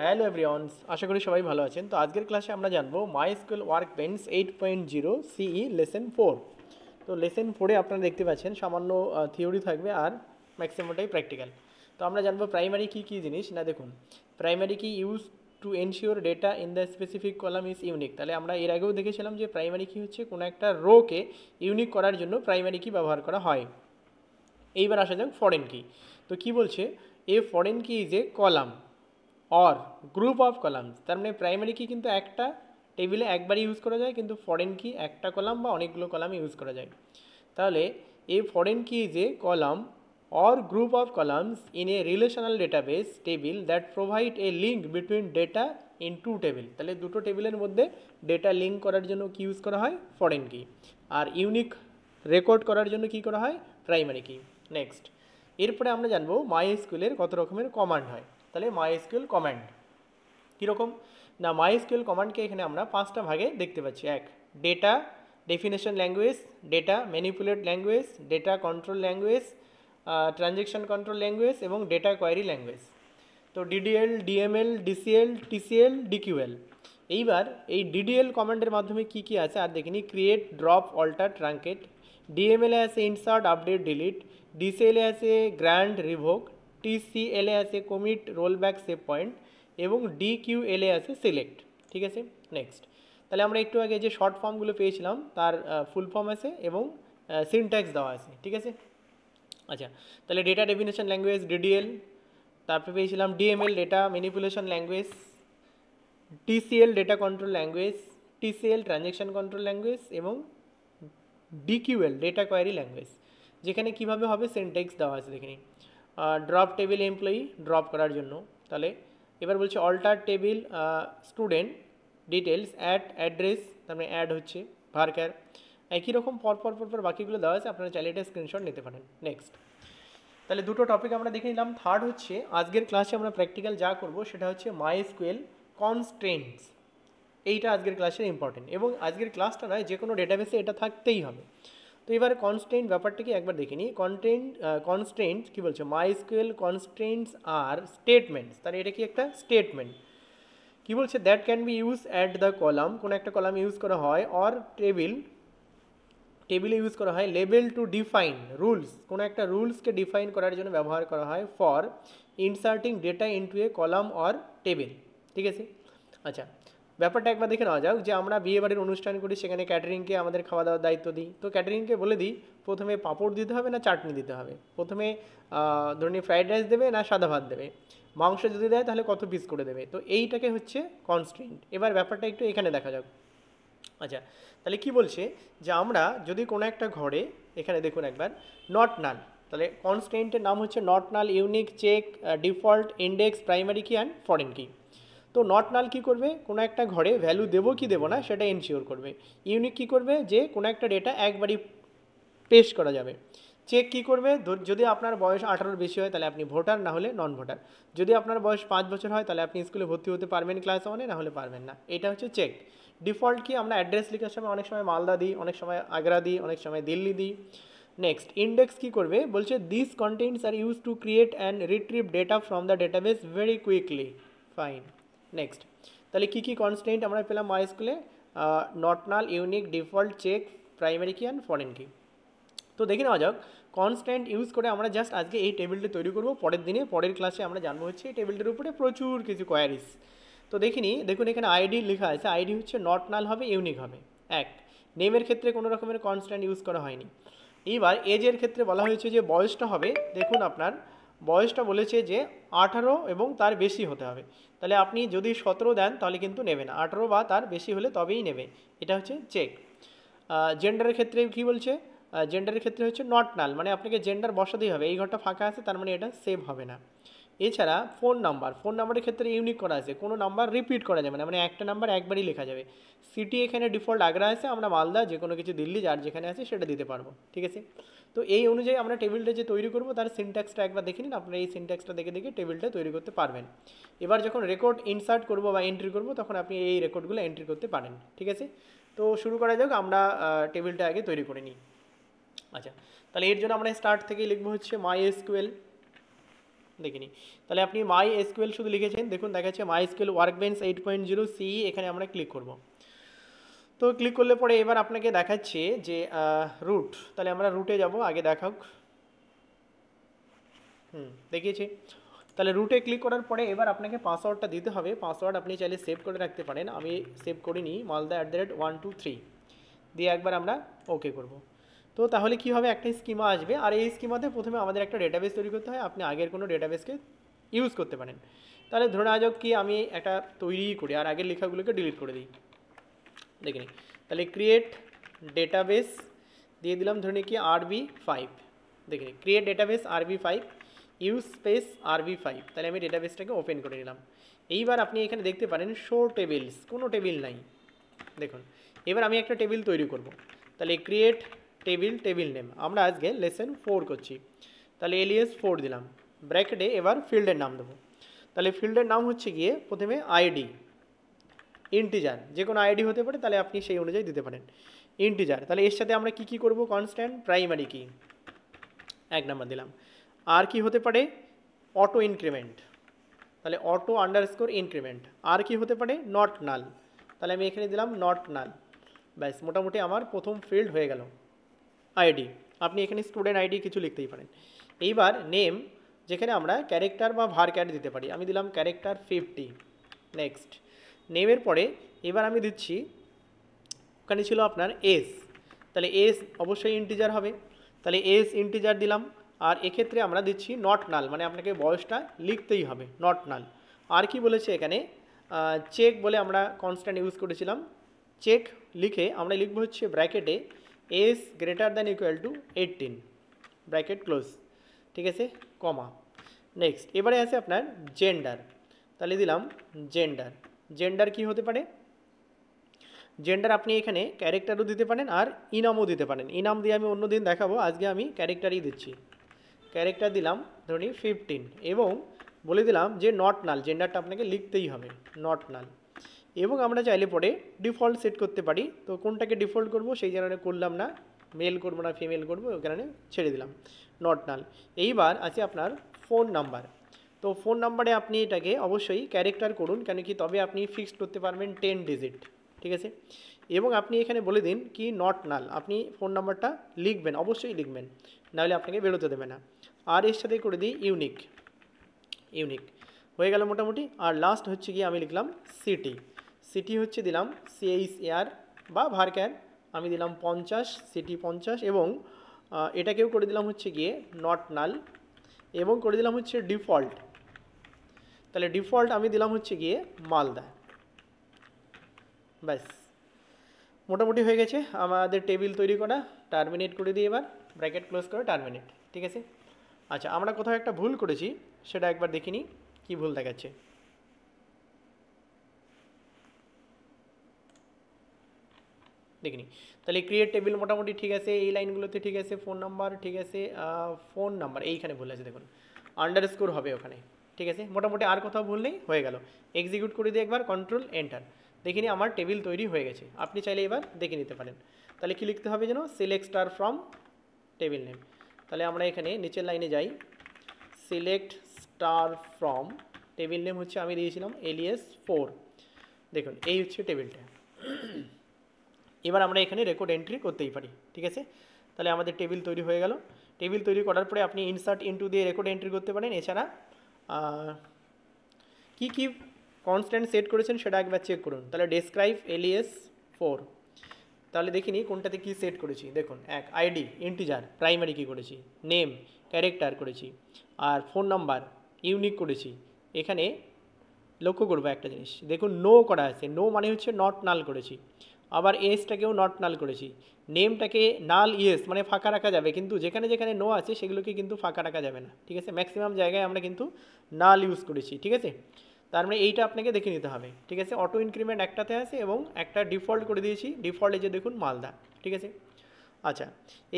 hello everyone's আশা করি সবাই ভালো আছেন তো আজকের ক্লাসে আমরা জানবো MySQL workbench eight point zero CE lesson four তো লেসেন ফোরে আপনারা দেখতে পাচ্ছেন সামান্য থিওরি থাকবে আর ম্যাক্সিমামটাই প্র্যাকটিক্যাল তো আমরা জানবো প্রাইমারি কী কী জিনিস না দেখুন primary key use to ensure data in the specific column is unique তাহলে আমরা এর আগেও দেখেছিলাম যে প্রাইমারি কি হচ্ছে কোনো একটা রোকে ইউনিক করার জন্য প্রাইমারি কি ব্যবহার করা হয় এইবার আসা যাক ফরেন কি তো কি বলছে a foreign key is a column or group of columns তার মানে প্রাইমারি কি কিন্তু একটা টেবিলে একবারই ইউজ করা যায় কিন্তু ফরেন কি একটা কলাম বা অনেকগুলো কলামে ইউজ করা যায় তাহলে এই ফরেন কি যে column or group of columns in a relational database table that provide a link between data in two table তাহলে দুটো টেবিলের মধ্যে ডেটা লিঙ্ক করার জন্য কি ইউজ করা হয় ফরেন কি আর ইউনিক রেকর্ড করার জন্য কি করা হয় প্রাইমারি কি নেক্সট এরপরে আমরা জানবো মাই স্কুলের কত রকমের কমান্ড হয় তাহলে মাইএসকিউএল কমান্ড কীরকম না মাইএসকিউএল কমান্ডকে এখানে আমরা পাঁচটা ভাগে দেখতে পাচ্ছি এক data definition language data manipulate language data control language transaction control language এবং ডেটা কোয়ারি ল্যাঙ্গুয়েজ তো DDL DML DCL TCL DQL এইবার এই ডিডিএল কমান্ডের মাধ্যমে কি কি আছে আর দেখিনি ক্রিয়েট ড্রপ অল্টার ট্রাঙ্কেট ডিএমএলে আছে ইনসার্ট আপডেট ডিলিট ডিসিএলে আছে গ্র্যান্ড রিভোক টিসিএলে আছে commit rollback savepoint এবং ডিকিউএলে আছে সিলেক্ট ঠিক আছে নেক্সট তাহলে আমরা একটু আগে যে শর্ট ফর্মগুলো পেয়েছিলাম তার ফুল ফর্ম আছে এবং সিনট্যাক্স দেওয়া আছে ঠিক আছে আচ্ছা তাহলে ডেটা ডেফিনেশন ল্যাঙ্গুয়েজ ডিডিএল তারপরে পেয়েছিলাম DML data manipulation language TCL data control language TCL transaction control language এবং ডিকিউএল ডেটা কোয়ারি ল্যাঙ্গুয়েজ যেখানে কিভাবে হবে সেন্টেক্স দেওয়া আছে দেখে নিন ড্রপ টেবিল এমপ্লয়ি ড্রপ করার জন্য তাহলে এবার বলছে alter table student details at address তারপরে অ্যাড হচ্ছে ভার্কার একই রকম পরপর পরপর বাকিগুলো দেওয়া আছে আপনারা চাইলে এটা স্ক্রিনশট নিতে পারেন নেক্সট তাহলে দুটো টপিক আমরা দেখে নিলাম থার্ড হচ্ছে আজকের ক্লাসে আমরা প্র্যাকটিক্যাল যা করব সেটা হচ্ছে মাই স্কুয়েল কনস্ট্রেন্টস এইটা আজকের ক্লাসের ইম্পর্টেন্ট এবং আজকের ক্লাসটা নয় যে কোনো ডেটাবেসে এটা থাকতেই হবে তো এবারে কনস্টেন্ট ব্যাপারটাকে একবার দেখে নিই কনটেন্ট কনস্টেন্ট কী বলছে মাইস্কুয়েল কনস্টেন্টস আর স্টেটমেন্টস তাহলে এটা কি একটা স্টেটমেন্ট কী বলছে that can be use at the column কোনো একটা কলাম ইউজ করা হয় অর টেবিল টেবিলে ইউজ করা হয় লেবেল টু ডিফাইন রুলস কোনো একটা রুলসকে ডিফাইন করার জন্য ব্যবহার করা হয় for inserting data into a column or table ঠিক আছে আচ্ছা ব্যাপারটা একবার দেখে নেওয়া যাক যে আমরা বিয়েবাড়ির অনুষ্ঠান করি সেখানে ক্যাটারিংকে আমাদের খাওয়া দাওয়ার দায়িত্ব দিই তো ক্যাটারিংকে বলে দিই প্রথমে পাঁপড় দিতে হবে না চাটনি দিতে হবে প্রথমে ধরুন ফ্রাইড রাইস দেবে না সাদা ভাত দেবে মাংস যদি দেয় তাহলে কত পিস করে দেবে তো এইটাকে হচ্ছে কনস্টেন্ট এবার ব্যাপারটা একটু এখানে দেখা যাক আচ্ছা তাহলে কি বলছে যে আমরা যদি কোনো একটা ঘরে এখানে দেখুন একবার নট নান তাহলে কনস্টেন্টের নাম হচ্ছে not null unique check default index primary key and foreign key তো নট নাল কী করবে কোনো একটা ঘরে ভ্যালু দেবো কি দেবো না সেটা এনশিওর করবে ইউনিক কী করবে যে কোনো একটা ডেটা একবারই পেশ করা যাবে চেক কী করবে যদি আপনার বয়স আঠারোর বেশি হয় তাহলে আপনি ভোটার না হলে নন ভোটার যদি আপনার বয়স পাঁচ বছর হয় তাহলে আপনি স্কুলে ভর্তি হতে পারবেন ক্লাস ওয়ানে না হলে পারবেন না এটা হচ্ছে চেক ডিফল্ট কি আমরা অ্যাড্রেস লেখার সময় অনেক সময় মালদা দিই অনেক সময় আগ্রা দিই অনেক সময় দিল্লি দিই নেক্সট ইন্ডেক্স কি করবে বলছে this contents are use to create and retrieve data from the database very quickly fine next তাহলে কী কী কনস্টেন্ট আমরা পেলাম মাই স্কুলে not null unique default check primary key and foreign key তো দেখে নেওয়া যাক কনস্ট্যান্ট ইউজ করে আমরা জাস্ট আজকে এই টেবিলটি তৈরি করব পরের দিনে পরের ক্লাসে আমরা জানবো হচ্ছে এই টেবিলটির উপরে প্রচুর কিছু কোয়ারিস তো দেখিনি দেখুন এখানে আইডি লেখা আছে আইডি হচ্ছে নট নাল হবে ইউনিক হবে এক নেমের ক্ষেত্রে কোনো রকমের কনস্ট্যান্ট ইউজ করা হয়নি এইবার এজের ক্ষেত্রে বলা হয়েছে যে বয়সটা হবে দেখুন আপনার বয়সটা বলেছে যে আঠারো এবং তার বেশি হতে হবে তাহলে আপনি যদি সতেরো দেন তাহলে কিন্তু নেবেন আঠারো বা তার বেশি হলে তবেই নেবে এটা হচ্ছে চেক জেন্ডারের ক্ষেত্রে কী বলছে জেন্ডারের ক্ষেত্রে হচ্ছে নট নাল মানে আপনাকে জেন্ডার বসাতেই হবে এই ঘরটা ফাঁকা আছে তার মানে এটা সেভ হবে না এছাড়া ফোন নাম্বার ফোন নাম্বারের ক্ষেত্রে ইউনিক করা আছে কোনো নাম্বার রিপিট করা যাবে না মানে একটা নাম্বার একবারই লেখা যাবে সিটি এখানে ডিফল্ট আগ্রা আছে আমরা মালদা যে কোনো কিছু দিল্লি যার যেখানে আছে সেটা দিতে পারবো ঠিক আছে তো এই অনুযায়ী আমরা টেবিলটা যে তৈরি করবো তার সিনট্যাক্সটা একবার দেখে নিন আপনারা এই সিনট্যাক্সটা দেখে দেখে টেবিলটা তৈরি করতে পারবেন এবার যখন রেকর্ড ইনসার্ট করবো বা এন্ট্রি করবো তখন আপনি এই রেকর্ডগুলো এন্ট্রি করতে পারেন ঠিক আছে তো শুরু করা যাক আমরা টেবিলটা আগে তৈরি করে নিই আচ্ছা তাহলে এর জন্য আমরা স্টার্ট থেকেই লিখবো হচ্ছে মাই এসকুয়েল দেখিনি তাহলে আপনি মাই এসকুয়েল শুধু লিখেছেন দেখুন দেখা যাচ্ছে MySQL workbench eight point zero C এখানে আমরা ক্লিক করব তো ক্লিক করলে পরে এবার আপনাকে দেখাচ্ছে যে রুট তাহলে আমরা রুটে যাব আগে দেখাক হুম দেখিয়েছি তাহলে রুটে ক্লিক করার পরে এবার আপনাকে পাসওয়ার্ডটা দিতে হবে পাসওয়ার্ড আপনি চাইলে সেভ করে রাখতে পারেন আমি সেভ করিনি Malda at the rate one two three দিয়ে একবার আমরা ওকে করবো তো তাহলে কী হবে একটা স্কিমা আসবে আর এই স্কিমাতে প্রথমে আমাদের একটা ডেটাবেস তৈরি করতে হয় আপনি আগের কোনো ডেটাবেসকে ইউজ করতে পারেন তাহলে ধরে না যাক কি আমি একটা তৈরি করি আর আগের লেখাগুলোকে ডিলিট করে দিই দেখে নিই তাহলে ক্রিয়েট ডেটাবেস দিয়ে দিলাম ধরে নিই কি আর বি ফাইভ দেখে নিই create database R B five use space R B five তাহলে আমি ডেটাবেসটাকে ওপেন করে নিলাম এইবার আপনি এখানে দেখতে পারেন শো টেবিলস কোনো টেবিল নাই দেখুন এবার আমি একটা টেবিল তৈরি করব তাহলে ক্রিয়েট টেবিল টেবিল নেম আমরা আজকে লেসেন ফোর করছি তাহলে এলিএস ফোর দিলাম ব্র্যাকেটে এবার ফিল্ডের নাম দেবো তাহলে ফিল্ডের নাম হচ্ছে গিয়ে প্রথমে আইডি ইন্টিজার যে কোনো আইডি হতে পারে তাহলে আপনি সেই অনুযায়ী দিতে পারেন ইন্টিজার তাহলে এর সাথে আমরা কী কী করবো কনস্ট্যান্ট প্রাইমারি কি এক নাম্বার দিলাম আর কি হতে পারে অটো ইনক্রিমেন্ট তাহলে অটো আন্ডারস্কোর ইনক্রিমেন্ট আর কি হতে পারে নট নাল তাহলে আমি এখানে দিলাম নট নাল ব্যাস মোটামুটি আমার প্রথম ফিল্ড হয়ে গেল আইডি আপনি এখানে স্টুডেন্ট আইডি কিছু লিখতেই পারেন এইবার নেম যেখানে আমরা ক্যারেক্টার বা ভার ক্যাট দিতে পারি আমি দিলাম ক্যারেক্টার ফিফটি নেক্সট নেমের পরে এবার আমি দিচ্ছি ওখানে ছিল আপনার এস তাহলে এস অবশ্যই ইন্টিজার হবে তাহলে এস ইন্টিজার দিলাম আর এক্ষেত্রে আমরা দিচ্ছি নট নাল মানে আপনাকে বয়সটা লিখতেই হবে নট নাল আর কি বলেছে এখানে চেক বলে আমরা কনস্ট্যান্ট ইউজ করেছিলাম চেক লিখে আমরা লিখবো হচ্ছে ব্র্যাকেটে S greater than equal to eighteen bracket close ঠিক আছে কমা নেক্সট এবারে আছে আপনার জেন্ডার তাহলে দিলাম জেন্ডার জেন্ডার কি হতে পারে জেন্ডার আপনি এখানে ক্যারেক্টারও দিতে পারেন আর ইনামও দিতে পারেন ইনাম দিয়ে আমি অন্য দিন দেখাবো আজকে আমি ক্যারেক্টারই দিচ্ছি ক্যারেক্টার দিলাম ধরুন ফিফটিন এবং বলে দিলাম যে নট নাল জেন্ডারটা আপনাকে লিখতেই হবে নট নাল এবং আমরা চাইলে পরে ডিফল্ট সেট করতে পারি তো কোনটাকে ডিফল্ট করব সেই কারণে করলাম না মেল করব না ফিমেল করব ওই কারণে ছেড়ে দিলাম নট নাল এইবার আছে আপনার ফোন নাম্বার তো ফোন নাম্বারে আপনি এটাকে অবশ্যই ক্যারেক্টার করুন কেন কি তবে আপনি ফিক্সড করতে পারবেন টেন ডিজিট ঠিক আছে এবং আপনি এখানে বলে দিন কি নট নাল আপনি ফোন নাম্বারটা লিখবেন অবশ্যই লিখবেন নাহলে আপনাকে বেরোতে দেবে না আর এর সাথে করে দিই ইউনিক ইউনিক হয়ে গেল মোটামুটি আর লাস্ট হচ্ছে গিয়ে আমি লিখলাম সিটি সিটি হচ্ছে দিলাম সিএইচ এয়ার বা ভারক্যার আমি দিলাম পঞ্চাশ সিটি পঞ্চাশ এবং এটাকেও করে দিলাম হচ্ছে গিয়ে নট নাল এবং করে দিলাম হচ্ছে ডিফল্ট তাহলে ডিফল্ট আমি দিলাম হচ্ছে গিয়ে মালদা ব্যাস মোটামুটি হয়ে গেছে আমাদের টেবিল তৈরি করা টার্মিনেট করে দিয়ে এবার ব্র্যাকেট ক্লোজ করে টার্মিনেট ঠিক আছে আচ্ছা আমরা কোথাও একটা ভুল করেছি সেটা একবার দেখিনি কি ভুল দেখাচ্ছে দেখে নিই তাহলে ক্রিয়েট টেবিল মোটামুটি ঠিক আছে এই লাইনগুলোতে ঠিক আছে ফোন নাম্বার ঠিক আছে ফোন নাম্বার এইখানে ভুল আছে দেখুন আন্ডার স্কোর হবে ওখানে ঠিক আছে মোটামুটি আর কোথাও ভুল নেই হয়ে গেল এক্সিকিউট করে দিয়ে একবার কন্ট্রোল এন্টার দেখে নিই আমার টেবিল তৈরি হয়ে গেছে আপনি চাইলে এবার দেখে নিতে পারেন তাহলে কি লিখতে হবে যেন select star from table name তাহলে আমরা এখানে নিচের লাইনে যাই select star from table name হচ্ছে আমি দিয়েছিলাম এলিএস ফোর দেখুন এই হচ্ছে টেবিলটা এবার আমরা এখানে রেকর্ড এন্ট্রি করতেই পারি ঠিক আছে তাহলে আমাদের টেবিল তৈরি হয়ে গেল টেবিল তৈরি করার পরে আপনি ইনসার্ট ইন্টু দিয়ে রেকর্ড এন্ট্রি করতে পারেন এছাড়া কি কি কনস্ট্যান্ট সেট করেছেন সেটা একবার চেক করুন তাহলে ডেসক্রাইব এলিএস ফোর তাহলে দেখিনি কোনটাতে কি সেট করেছি দেখুন এক আইডি ইন্টিজার প্রাইমারি কি করেছি নেম ক্যারেক্টার করেছি আর ফোন নাম্বার ইউনিক করেছি এখানে লক্ষ্য করবো একটা জিনিস দেখুন নো করা আছে নো মানে হচ্ছে নট নাল করেছি আবার এসটাকেও নট নাল করেছি নেমটাকে নাল ইয়েস মানে ফাঁকা রাখা যাবে কিন্তু যেখানে যেখানে নো আছে সেগুলোকে কিন্তু ফাঁকা রাখা যাবে না ঠিক আছে ম্যাক্সিমাম জায়গায় আমরা কিন্তু নাল ইউজ করেছি ঠিক আছে তার মানে এইটা আপনাকে দেখে নিতে হবে ঠিক আছে অটো ইনক্রিমেন্ট একটাতে আছে এবং একটা ডিফল্ট করে দিয়েছি ডিফল্টে যে দেখুন মালদা ঠিক আছে আচ্ছা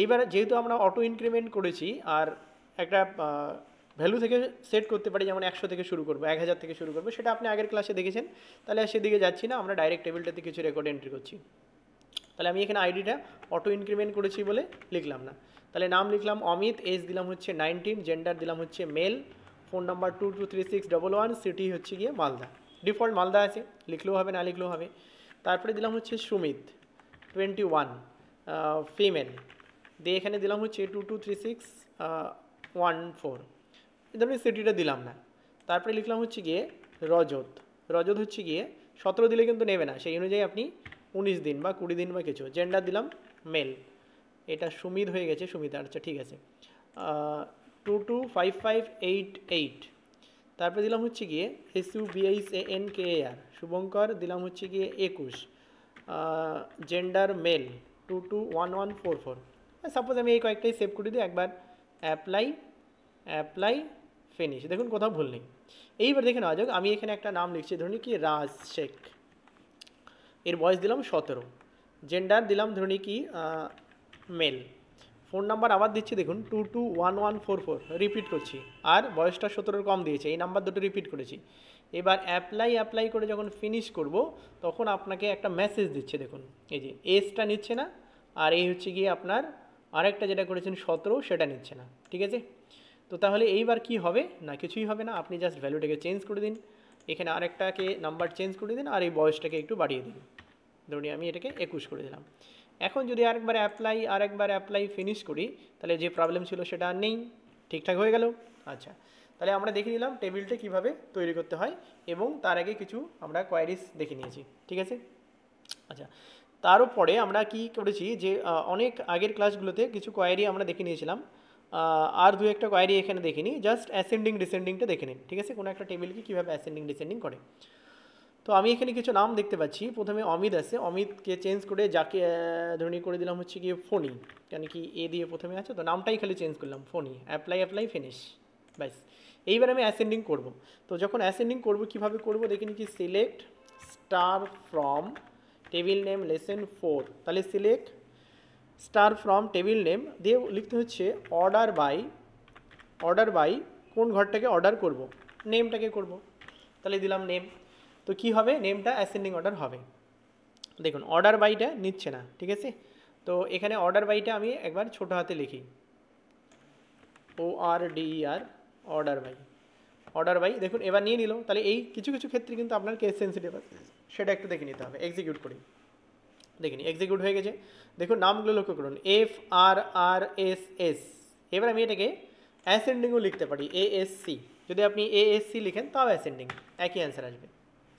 এইবার যেহেতু আমরা অটো ইনক্রিমেন্ট করেছি আর একটা ভ্যালু থেকে সেট করতে পারি যেমন একশো থেকে শুরু করবো এক হাজার থেকে শুরু করবো সেটা আপনি আগের ক্লাসে দেখেছেন তাহলে সেদিকে যাচ্ছি না আমরা ডাইরেক্ট টেবিলটাতে কিছু রেকর্ড এন্ট্রি করছি তাহলে আমি এখানে আইডিটা অটো ইনক্রিমেন্ট করেছি বলে লিখলাম না তাহলে নাম লিখলাম অমিত এজ দিলাম হচ্ছে নাইনটিন জেন্ডার দিলাম হচ্ছে male phone number two two three six double one city হচ্ছে গিয়ে মালদা ডিফল্ট মালদা আছে লিখলেও হবে না লিখলেও হবে তারপরে দিলাম হচ্ছে সুমিত টোয়েন্টি ওয়ান ফিমেল দিয়ে এখানে দিলাম হচ্ছে two two three six one four কিন্তু আমি সিটিটা দিলাম না তারপরে লিখলাম হচ্ছে গিয়ে রজত রজত হচ্ছে গিয়ে সতেরো দিলে কিন্তু নেবে না সেই অনুযায়ী আপনি উনিশ দিন বা কুড়ি দিন বা কিছু জেন্ডার দিলাম মেল এটা সুমিত হয়ে গেছে সুমিত আচ্ছা ঠিক আছে two two five five eight eight তারপরে দিলাম হচ্ছে গিয়ে S U B H A N K R Shubhankar দিলাম হচ্ছে গিয়ে একুশ gender male two two one one four four suppose আমি এই কয়েকটাই সেভ করে দিই একবার অ্যাপ্লাই অ্যাপ্লাই ফিনিশ দেখুন কোথাও ভুল নেই এইবার দেখে নেওয়া যাক আমি এখানে একটা নাম লিখছি ধরুন কি রাজ শেখ এর বয়স দিলাম সতেরো জেন্ডার দিলাম ধরুন কি মেল ফোন নাম্বার আবার দিচ্ছি দেখুন two two one one four four repeat করছি আর বয়সটা সতেরোর কম দিয়েছে এই নাম্বার দুটো রিপিট করেছি এবার অ্যাপ্লাই অ্যাপ্লাই করে যখন ফিনিশ করব তখন আপনাকে একটা মেসেজ দিচ্ছে দেখুন এই যে এজটা নিচ্ছে না আর এই হচ্ছে গিয়ে আপনার আরেকটা যেটা করেছেন সতেরো সেটা নিচ্ছে না ঠিক আছে তো তাহলে এইবার কি হবে না কিছুই হবে না আপনি জাস্ট ভ্যালুটাকে চেঞ্জ করে দিন এখানে আরেকটাকে নাম্বার চেঞ্জ করে দিন আর এই বয়সটাকে একটু বাড়িয়ে দিন ধরুন আমি এটাকে একুশ করে দিলাম এখন যদি আরেকবার অ্যাপ্লাই আরেকবার অ্যাপ্লাই ফিনিশ করি তাহলে যে প্রবলেম ছিল সেটা আর নেই ঠিকঠাক হয়ে গেল আচ্ছা তাহলে আমরা দেখে নিলাম টেবিলটা কিভাবে তৈরি করতে হয় এবং তার আগে কিছু আমরা কোয়ারিস দেখে নিয়েছি ঠিক আছে আচ্ছা তার আমরা কি করেছি যে অনেক আগের ক্লাসগুলোতে কিছু কোয়ারি আমরা দেখে নিয়েছিলাম আর দু একটা কোয়ারি এখানে দেখিনি জাস্ট অ্যাসেন্ডিং ডিসেন্ডিংটা দেখে নিন ঠিক আছে কোনো একটা টেবিলকে কীভাবে অ্যাসেন্ডিং ডিসেন্ডিং করে তো আমি এখানে কিছু নাম দেখতে পাচ্ছি প্রথমে অমিত আছে অমিতকে চেঞ্জ করে যাকে ধরুন করে দিলাম হচ্ছে গিয়ে ফোনি কেন কি এ দিয়ে প্রথমে আছে তো নামটাই খালি চেঞ্জ করলাম ফোনি অ্যাপ্লাই অ্যাপ্লাই ফিনিশ ব্যাস এইবার আমি অ্যাসেন্ডিং করব তো যখন অ্যাসেন্ডিং করব কিভাবে করব দেখে নিচ্ছি select star from table name lesson four তাহলে select star from table name দিয়ে লিখতে হচ্ছে অর্ডার বাই অর্ডার বাই কোন ঘরটাকে অর্ডার করব নেমটাকে করব তাহলে দিলাম নেম তো কি হবে নেমটা অ্যাসেন্ডিং অর্ডার হবে দেখুন অর্ডার বাইটা নিচ্ছে না ঠিক আছে তো এখানে অর্ডার বাইটা আমি একবার ছোট হাতে লিখি O R D E R order by order by দেখুন এবার নিয়ে নিল তাহলে এই কিছু কিছু ক্ষেত্রে কিন্তু আপনার কেস সেন্সিটিভ সেটা একটু দেখে নিতে হবে এক্সিকিউট করি দেখিনি এক্সিকিউট হয়ে গেছে দেখো নামগুলোকে করুন F R R S S এবারে আমরা এইটাকে অ্যাসেন্ডিংও লিখতে পারি এ এস সি যদি আপনি এ এস সি লিখেন তবে অ্যাসেন্ডিং একই आंसर আসবে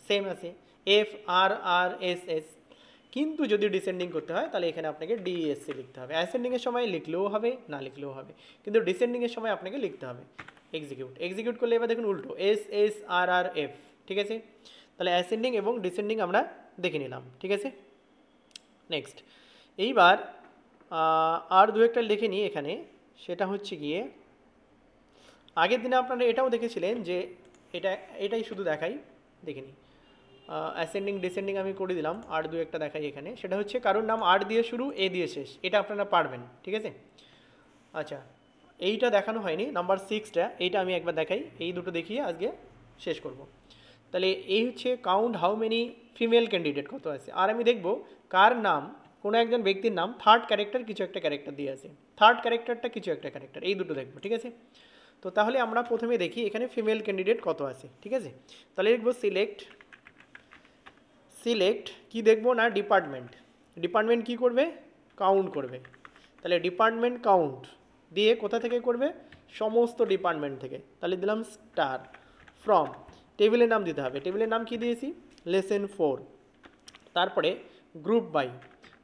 सेम ऐसे F R R S S কিন্তু যদি ডিসেন্ডিং করতে হয় তাহলে এখানে আপনাকে ডি এস সি লিখতে হবে অ্যাসেন্ডিং এর সময় লিখলেও হবে না লিখলেও হবে কিন্তু ডিসেন্ডিং এর সময় আপনাকে লিখতে হবে এক্সিকিউট এক্সিকিউট করলে এবারে দেখুন উল্টো S S R R F ঠিক আছে তাহলে অ্যাসেন্ডিং এবং ডিসেন্ডিং আমরা দেখে নিলাম ঠিক আছে নেক্সট এইবার আর দু একটা লিখে নিই এখানে সেটা হচ্ছে গিয়ে আগের দিনে আপনারা এটাও দেখেছিলেন যে এটা এটাই শুধু দেখাই দেখে নিই অ্যাসেন্ডিং ডিসেন্ডিং আমি করে দিলাম আর দু একটা দেখাই এখানে সেটা হচ্ছে কারোর নাম আর দিয়ে শুরু এ দিয়ে শেষ এটা আপনারা পারবেন ঠিক আছে আচ্ছা এইটা দেখানো হয়নি নাম্বার সিক্সটা এইটা আমি একবার দেখাই এই দুটো দেখিয়ে আজকে শেষ করব তাহলে এই হচ্ছে count how many female candidate কত আছে আর আমি দেখব কার নাম কোনো একজন ব্যক্তির নাম থার্ড ক্যারেক্টার কিছু একটা ক্যারেক্টার দিয়ে আছে থার্ড ক্যারেক্টারটা কিছু একটা ক্যারেক্টার এই দুটো দেখবো ঠিক আছে তো তাহলে আমরা প্রথমে দেখি এখানে ফিমেল ক্যান্ডিডেট কত আছে ঠিক আছে তাহলে দেখবো সিলেক্ট সিলেক্ট কি দেখবো না ডিপার্টমেন্ট ডিপার্টমেন্ট কি করবে কাউন্ট করবে তাহলে ডিপার্টমেন্ট কাউন্ট দিয়ে কোথা থেকে করবে সমস্ত ডিপার্টমেন্ট থেকে তাহলে দিলাম স্টার ফ্রম টেবিলের নাম দিতে হবে টেবিলের নাম কি দিয়েছি লেসেন ফোর তারপরে গ্রুপ বাই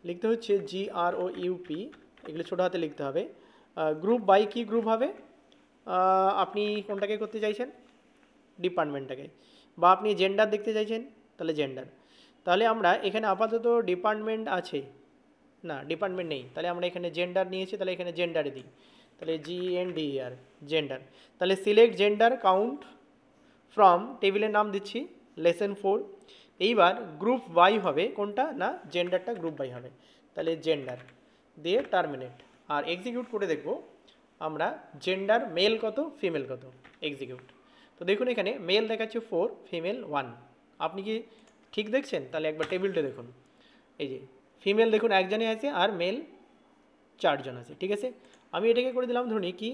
লিখতে হচ্ছে জি আর ও ইউপি এগুলো ছোটো হাতে লিখতে হবে গ্রুপ বাই কি গ্রুপ হবে আপনি কোনটাকে করতে চাইছেন ডিপার্টমেন্টটাকে বা আপনি জেন্ডার দেখতে চাইছেন তাহলে জেন্ডার তাহলে আমরা এখানে আপাতত ডিপার্টমেন্ট আছে না ডিপার্টমেন্ট নেই তাহলে আমরা এখানে জেন্ডার নিয়েছি তাহলে এখানে জেন্ডারে দিই তাহলে G N D R gender তাহলে সিলেক্ট জেন্ডার কাউন্ট ফ্রম টেবিলের নাম দিচ্ছি লেসেন ফোর এইবার গ্রুপ বাই হবে কোনটা না জেন্ডারটা গ্রুপ বাই হবে তাহলে জেন্ডার দিয়ে টার্মিনেট আর এক্সিকিউট করে দেখব আমরা জেন্ডার মেল কত ফিমেল কত এক্সিকিউট তো দেখুন এখানে মেল দেখাচ্ছে ফোর ফিমেল ওয়ান আপনি কি ঠিক দেখছেন তাহলে একবার টেবিলটা দেখুন এই যে ফিমেল দেখুন একজনে আছে আর মেল চারজন আছে ঠিক আছে আমি এটাকে করে দিলাম ধরুন কি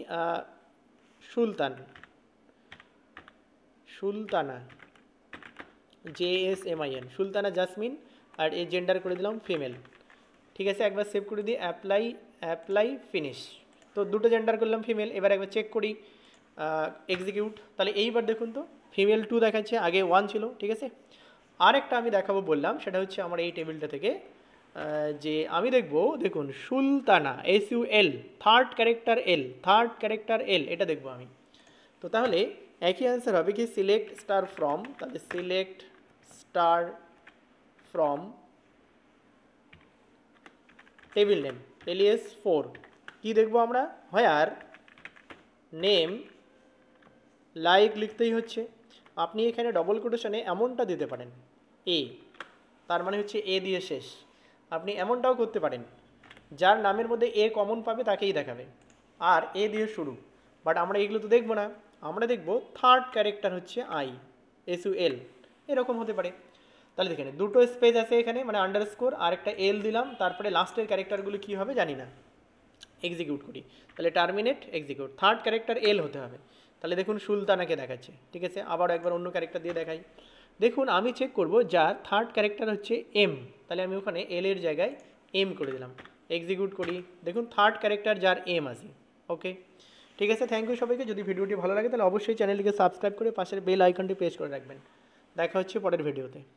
Sultan Sultana J S M I N Sultana Jasmin আর এ জেন্ডার করে দিলাম ফিমেল ঠিক আছে একবার সেভ করে দিই অ্যাপ্লাই অ্যাপ্লাই ফিনিশ তো দুটো জেন্ডার করলাম ফিমেল এবার একবার চেক করি এক্সিকিউট তাহলে এইবার দেখুন তো ফিমেল টু দেখাচ্ছে আগে ওয়ান ছিল ঠিক আছে আরেকটা আমি দেখাবো বললাম সেটা হচ্ছে আমার এই টেবিলটা থেকে যে আমি দেখব দেখুন Sultana S U L third character L third character L এটা দেখব আমি তো তাহলে একই অ্যান্সার হবে কি সিলেক্ট স্টার ফ্রম তাহলে select star from table name lesson four কী দেখবো আমরা আর নেম লাইক লিখতেই হচ্ছে আপনি এখানে ডবল কোটেশনে এমনটা দিতে পারেন এ তার মানে হচ্ছে এ দিয়ে শেষ আপনি এমনটাও করতে পারেন যার নামের মধ্যে এ কমন পাবে তাকেই দেখাবে আর এ দিয়ে শুরু বাট আমরা এগুলো তো দেখবো না আমরা দেখব থার্ড ক্যারেক্টার হচ্ছে আই এস ইউ এল এরকম হতে পারে তাহলে দেখে দুটো স্পেস আছে এখানে মানে আন্ডার স্কোর আর একটা এল দিলাম তারপরে লাস্টের ক্যারেক্টারগুলো কী হবে জানি না এক্সিকিউট করি তাহলে terminate execute third character L হতে হবে তাহলে দেখুন সুলতানাকে দেখাচ্ছে ঠিক আছে আবার একবার অন্য ক্যারেক্টার দিয়ে দেখাই দেখুন আমি চেক করব যার থার্ড ক্যারেক্টার হচ্ছে এম তাহলে আমি ওখানে এল এর জায়গায় এম করে দিলাম এক্সিকিউট করি দেখুন থার্ড ক্যারেক্টার যার এম আছে ওকে ঠিক আছে থ্যাংক ইউ সবাইকে যদি ভিডিওটি ভালো লাগে তাহলে অবশ্যই চ্যানেলটিকে সাবস্ক্রাইব করে পাশের বেল আইকনটি প্রেস করে রাখবেন দেখা হচ্ছে পরের ভিডিওতে